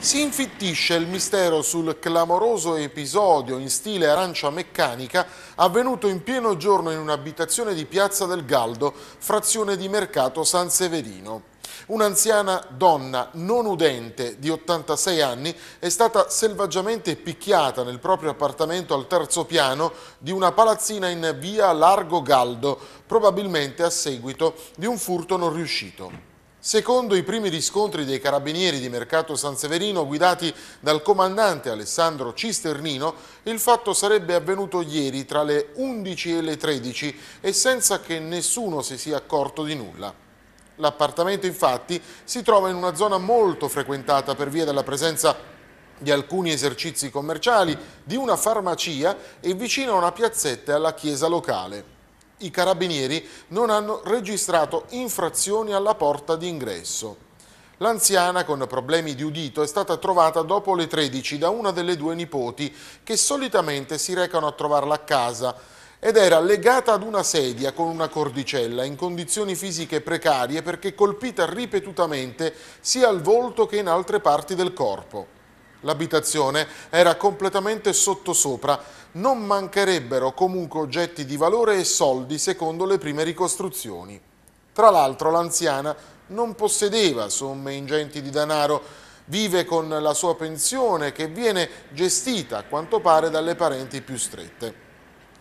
Si infittisce il mistero sul clamoroso episodio in stile arancia meccanica avvenuto in pieno giorno in un'abitazione di Piazza del Galdo, frazione di mercato San Severino. Un'anziana donna non udente di 86 anni è stata selvaggiamente picchiata nel proprio appartamento al terzo piano di una palazzina in via Largo Galdo, probabilmente a seguito di un furto non riuscito. Secondo i primi riscontri dei carabinieri di Mercato San Severino, guidati dal comandante Alessandro Cisternino, il fatto sarebbe avvenuto ieri tra le 11 e le 13 e senza che nessuno si sia accorto di nulla. L'appartamento infatti si trova in una zona molto frequentata per via della presenza di alcuni esercizi commerciali, di una farmacia e vicino a una piazzetta e alla chiesa locale. I carabinieri non hanno registrato infrazioni alla porta d'ingresso. L'anziana con problemi di udito è stata trovata dopo le 13 da una delle due nipoti che solitamente si recano a trovarla a casa ed era legata ad una sedia con una cordicella in condizioni fisiche precarie perché colpita ripetutamente sia al volto che in altre parti del corpo. L'abitazione era completamente sottosopra, non mancherebbero comunque oggetti di valore e soldi secondo le prime ricostruzioni. Tra l'altro l'anziana non possedeva somme ingenti di denaro, vive con la sua pensione che viene gestita a quanto pare dalle parenti più strette.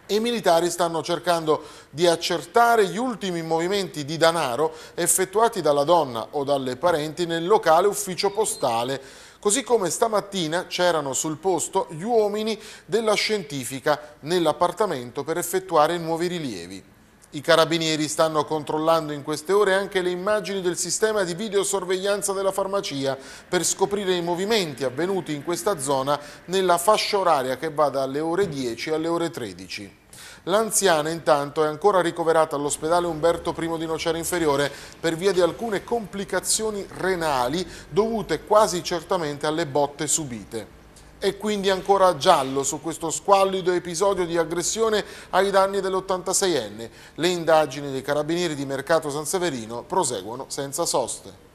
I militari stanno cercando di accertare gli ultimi movimenti di denaro effettuati dalla donna o dalle parenti nel locale ufficio postale Così come stamattina c'erano sul posto gli uomini della scientifica nell'appartamento per effettuare nuovi rilievi. I carabinieri stanno controllando in queste ore anche le immagini del sistema di videosorveglianza della farmacia per scoprire i movimenti avvenuti in questa zona nella fascia oraria che va dalle ore 10 alle ore 13. L'anziana intanto è ancora ricoverata all'ospedale Umberto I di Nocera Inferiore per via di alcune complicazioni renali dovute quasi certamente alle botte subite e quindi ancora giallo su questo squallido episodio di aggressione ai danni dell'86enne. Le indagini dei carabinieri di Mercato San Severino proseguono senza soste.